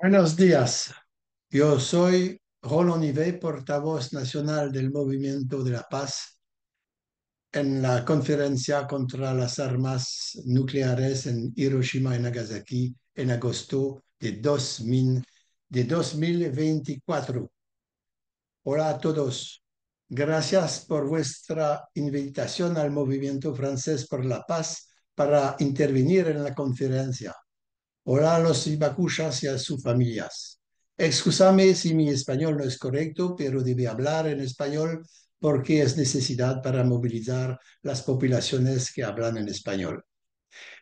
Buenos días. Yo soy Roland Nivet, portavoz nacional del Movimiento de la Paz en la conferencia contra las armas nucleares en Hiroshima y Nagasaki en agosto de 2024. Hola a todos. Gracias por vuestra invitación al Movimiento Francés por la Paz para intervenir en la conferencia. Hola a los ibacuchas y a sus familias. Excusame si mi español no es correcto, pero debe hablar en español porque es necesidad para movilizar las poblaciones que hablan en español.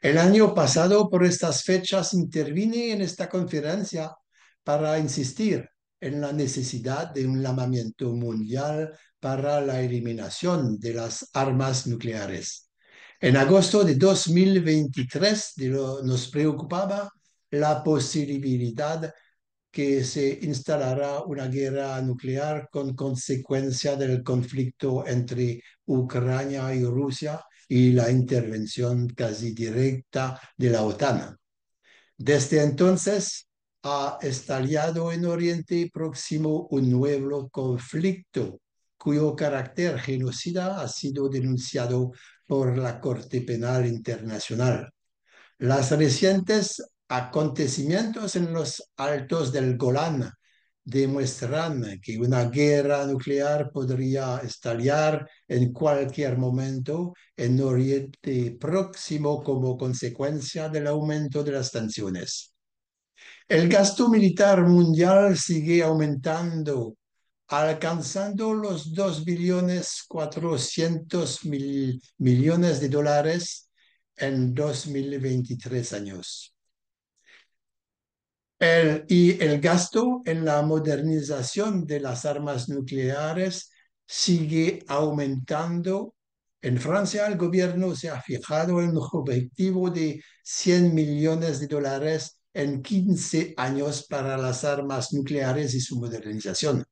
El año pasado, por estas fechas, intervine en esta conferencia para insistir en la necesidad de un llamamiento mundial para la eliminación de las armas nucleares. En agosto de 2023 nos preocupaba la posibilidad que se instalará una guerra nuclear con consecuencia del conflicto entre Ucrania y Rusia y la intervención casi directa de la OTAN. Desde entonces ha estallado en Oriente Próximo un nuevo conflicto cuyo carácter genocida ha sido denunciado por la Corte Penal Internacional. Los recientes acontecimientos en los altos del Golán demuestran que una guerra nuclear podría estallar en cualquier momento en Oriente Próximo como consecuencia del aumento de las tensiones. El gasto militar mundial sigue aumentando alcanzando los dos billones millones de dólares en 2023 años. y el gasto en la modernización de las armas nucleares sigue aumentando. En Francia el gobierno se ha fijado en un objetivo de 100 millones de dólares en 15 años para las armas nucleares y su modernización.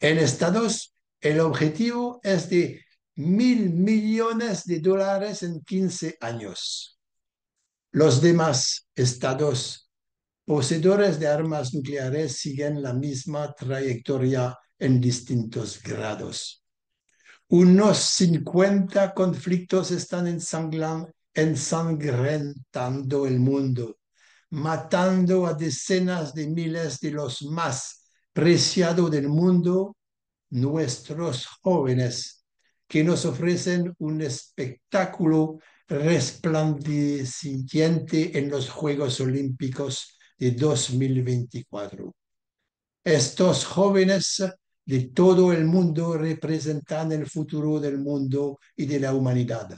En Estados, el objetivo es de mil millones de dólares en 15 años. Los demás estados poseedores de armas nucleares siguen la misma trayectoria en distintos grados. Unos 50 conflictos están ensangrentando el mundo, matando a decenas de miles de los más preciado del mundo, nuestros jóvenes, que nos ofrecen un espectáculo resplandeciente en los Juegos Olímpicos de 2024. Estos jóvenes de todo el mundo representan el futuro del mundo y de la humanidad.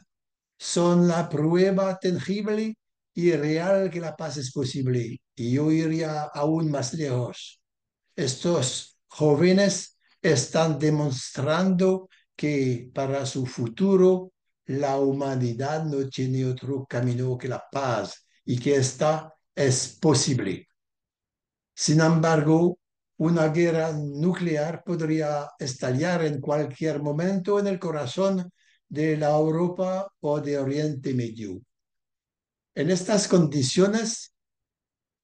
Son la prueba tangible y real que la paz es posible. Y yo iría aún más lejos estos jóvenes están demostrando que para su futuro la humanidad no tiene otro camino que la paz y que esta es posible. Sin embargo, una guerra nuclear podría estallar en cualquier momento en el corazón de la Europa o de Oriente Medio. En estas condiciones,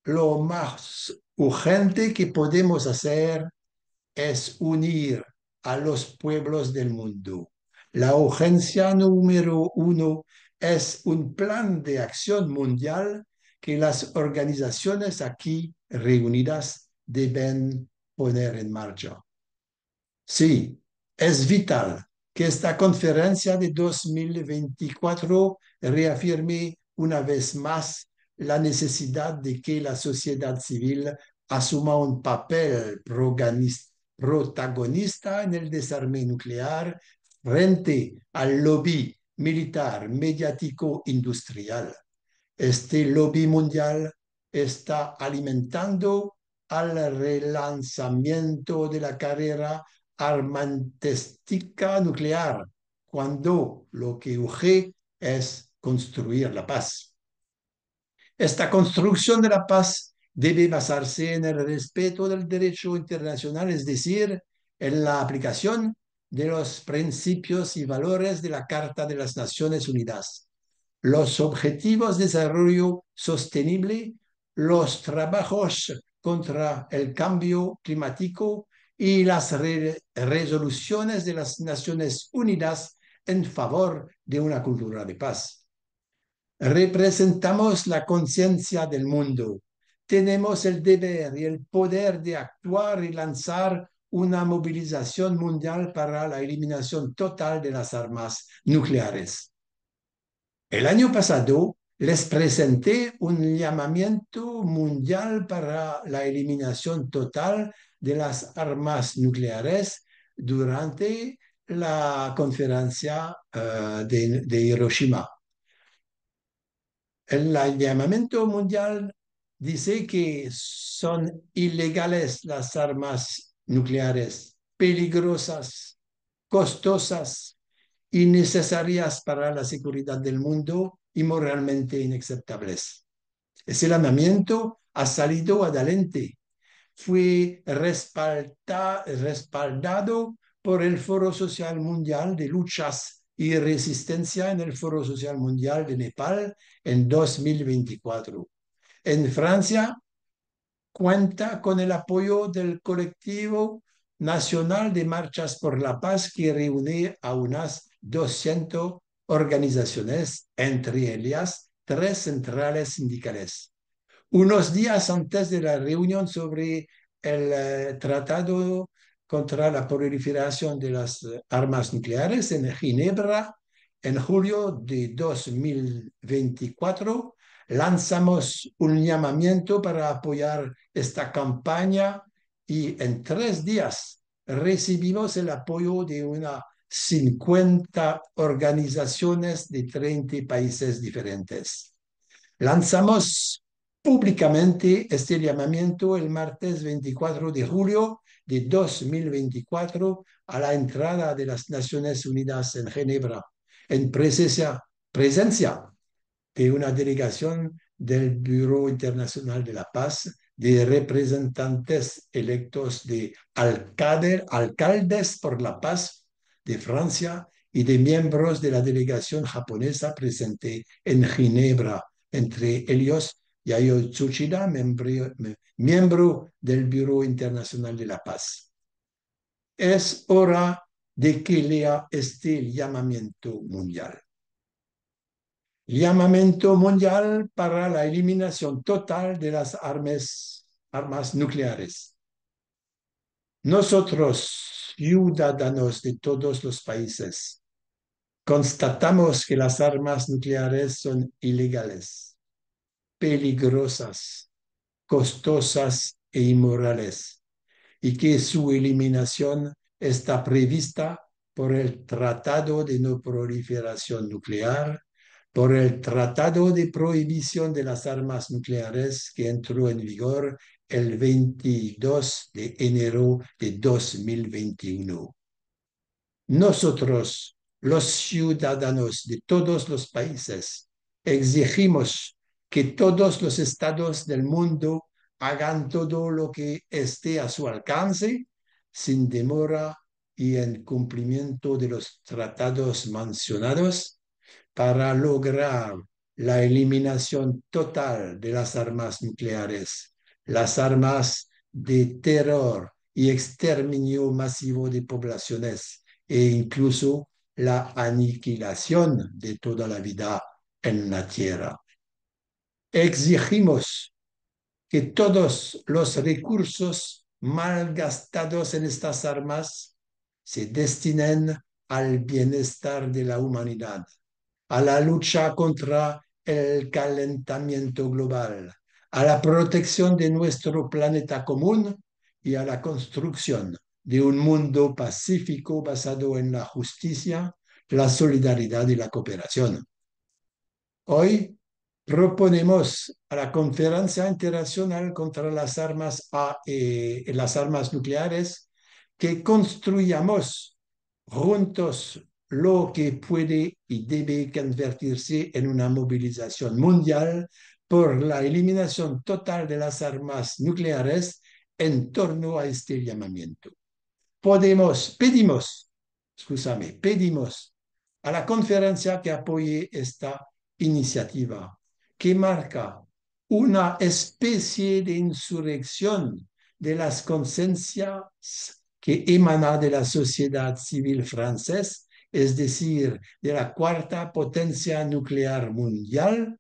lo más urgente que podemos hacer es unir a los pueblos del mundo. La urgencia número uno es un plan de acción mundial que las organizaciones aquí reunidas deben poner en marcha. Sí, es vital que esta conferencia de 2024 reafirme una vez más la necesidad de que la sociedad civil asuma un papel protagonista en el desarme nuclear frente al lobby militar, mediático, industrial. Este lobby mundial está alimentando al relanzamiento de la carrera armamentística nuclear, cuando lo que urge es construir la paz. Esta construcción de la paz debe basarse en el respeto del derecho internacional, es decir, en la aplicación de los principios y valores de la Carta de las Naciones Unidas, los objetivos de desarrollo sostenible, los trabajos contra el cambio climático y las resoluciones de las Naciones Unidas en favor de una cultura de paz. Representamos la conciencia del mundo, tenemos el deber y el poder de actuar y lanzar una movilización mundial para la eliminación total de las armas nucleares. El año pasado les presenté un llamamiento mundial para la eliminación total de las armas nucleares durante la conferencia eh, de, de Hiroshima. El llamamiento mundial dice que son ilegales las armas nucleares, peligrosas, costosas, innecesarias para la seguridad del mundo y moralmente inaceptables. Ese llamamiento ha salido adelante. Fue respaldado por el Foro Social Mundial de Luchas y Resistencia en el Foro Social Mundial de Nepal en 2024. En Francia cuenta con el apoyo del colectivo nacional de marchas por la paz que reúne a unas 200 organizaciones, entre ellas tres centrales sindicales. Unos días antes de la reunión sobre el eh, Tratado contra la Proliferación de las eh, Armas Nucleares en Ginebra, en julio de 2024, lanzamos un llamamiento para apoyar esta campaña y en tres días recibimos el apoyo de unas 50 organizaciones de 30 países diferentes. Lanzamos públicamente este llamamiento el martes 24 de julio de 2024 a la entrada de las Naciones Unidas en Ginebra, en presencia, presencia que una delegación del Bureau Internacional de la Paz de representantes electos de alcaldes por la paz de Francia y de miembros de la delegación japonesa presente en Ginebra, entre ellos Yayo Tsuchida, miembro, miembro del Bureau Internacional de la Paz. Es hora de que lea este llamamiento mundial llamamiento mundial para la eliminación total de las armas, armas nucleares. Nosotros, ciudadanos de todos los países, constatamos que las armas nucleares son ilegales, peligrosas, costosas e inmorales, y que su eliminación está prevista por el Tratado de No Proliferación Nuclear por el Tratado de Prohibición de las Armas Nucleares que entró en vigor el 22 de enero de 2021. Nosotros, los ciudadanos de todos los países, exigimos que todos los estados del mundo hagan todo lo que esté a su alcance sin demora y en cumplimiento de los tratados mencionados para lograr la eliminación total de las armas nucleares, las armas de terror y exterminio masivo de poblaciones e incluso la aniquilación de toda la vida en la Tierra. Exigimos que todos los recursos malgastados en estas armas se destinen al bienestar de la humanidad a la lucha contra el calentamiento global, a la protección de nuestro planeta común y a la construcción de un mundo pacífico basado en la justicia, la solidaridad y la cooperación. Hoy proponemos a la Conferencia Internacional contra las Armas, a, e, armas Nucleares que construyamos juntos lo que puede y debe convertirse en una movilización mundial por la eliminación total de las armas nucleares en torno a este llamamiento. Podemos, pedimos, escúchame, pedimos a la conferencia que apoye esta iniciativa, que marca una especie de insurrección de las conciencias que emana de la sociedad civil francesa es decir, de la cuarta potencia nuclear mundial,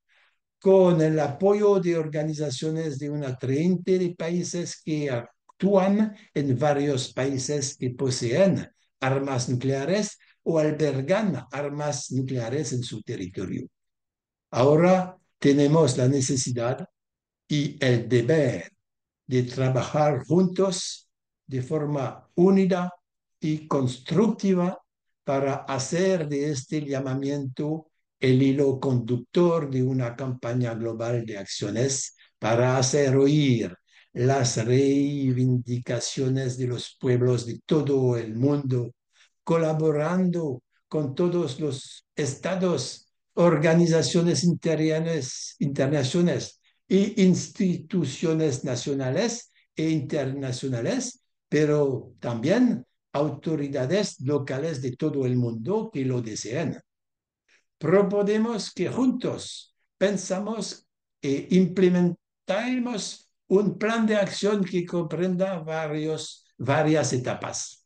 con el apoyo de organizaciones de una treinta de países que actúan en varios países que poseen armas nucleares o albergan armas nucleares en su territorio. Ahora tenemos la necesidad y el deber de trabajar juntos de forma unida y constructiva para hacer de este llamamiento el hilo conductor de una campaña global de acciones para hacer oír las reivindicaciones de los pueblos de todo el mundo, colaborando con todos los estados, organizaciones internacionales e instituciones nacionales e internacionales, pero también autoridades locales de todo el mundo que lo deseen. Proponemos que juntos pensamos e implementemos un plan de acción que comprenda varias etapas.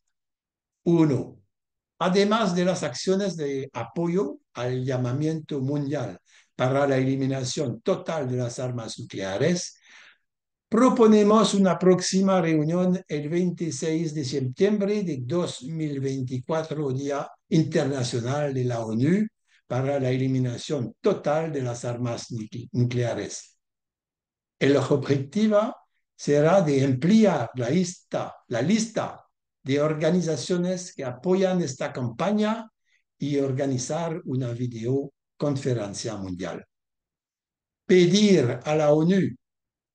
Uno, además de las acciones de apoyo al llamamiento mundial para la eliminación total de las armas nucleares, Proponemos una próxima reunión el 26 de septiembre de 2024, Día Internacional de la ONU para la eliminación total de las armas nucleares. El objetivo será de ampliar la lista, la lista de organizaciones que apoyan esta campaña y organizar una videoconferencia mundial. Pedir a la ONU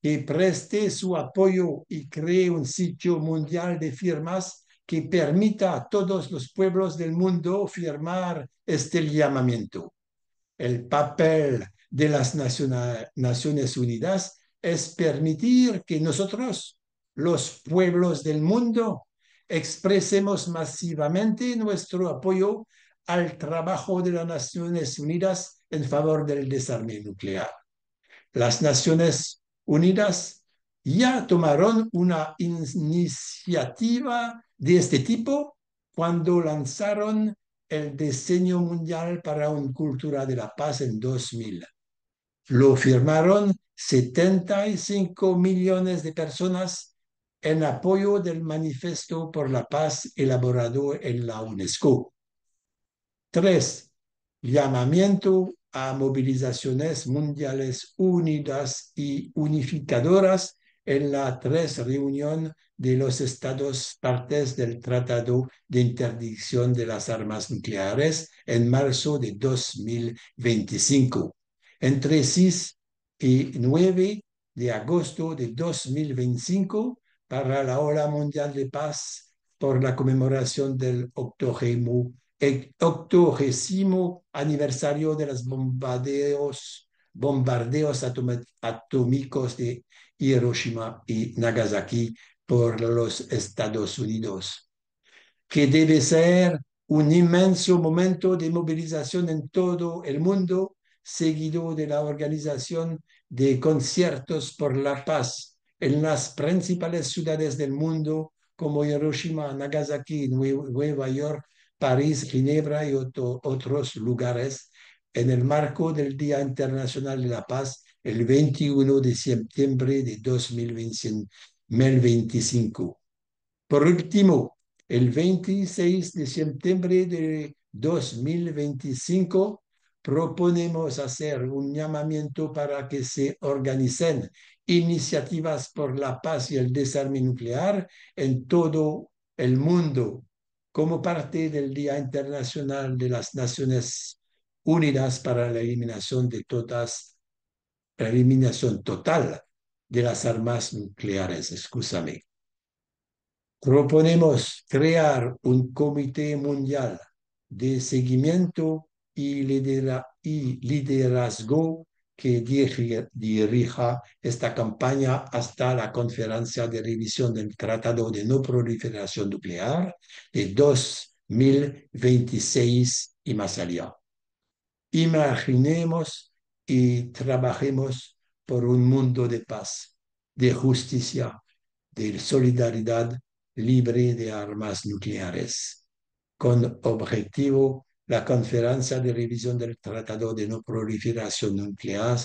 que preste su apoyo y cree un sitio mundial de firmas que permita a todos los pueblos del mundo firmar este llamamiento. El papel de las Naciones Unidas es permitir que nosotros, los pueblos del mundo, expresemos masivamente nuestro apoyo al trabajo de las Naciones Unidas en favor del desarme nuclear. Las Naciones Unidas ya tomaron una iniciativa de este tipo cuando lanzaron el diseño mundial para una cultura de la paz en 2000. Lo firmaron 75 millones de personas en apoyo del manifiesto por la paz elaborado en la UNESCO. Tres Llamamiento a movilizaciones mundiales unidas y unificadoras en la tres reunión de los estados partes del Tratado de Interdicción de las Armas Nucleares en marzo de 2025. Entre 6 y 9 de agosto de 2025, para la Ola Mundial de Paz por la conmemoración del octogemo el octogésimo aniversario de los bombardeos, bombardeos atómicos de Hiroshima y Nagasaki por los Estados Unidos, que debe ser un inmenso momento de movilización en todo el mundo, seguido de la organización de conciertos por la paz en las principales ciudades del mundo como Hiroshima, Nagasaki, Nueva York, París, Ginebra y otros lugares en el marco del Día Internacional de la Paz el 21 de septiembre de 2025. Por último, el 26 de septiembre de 2025 proponemos hacer un llamamiento para que se organicen iniciativas por la paz y el desarme nuclear en todo el mundo como parte del Día Internacional de las Naciones Unidas para la eliminación de todas, la eliminación total de las armas nucleares, Proponemos crear un comité mundial de seguimiento y, y liderazgo que dirija esta campaña hasta la conferencia de revisión del Tratado de No Proliferación Nuclear de 2026 y más allá. Imaginemos y trabajemos por un mundo de paz, de justicia, de solidaridad libre de armas nucleares, con objetivo la conferencia de revisión del Tratado de No Proliferación Nuclear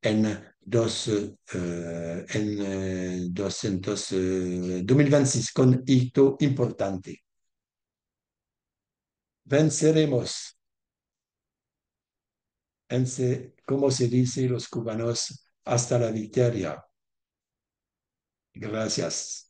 en, dos, eh, en 2026 eh, eh, con hito importante. Venceremos. como se dice los cubanos, hasta la victoria. Gracias.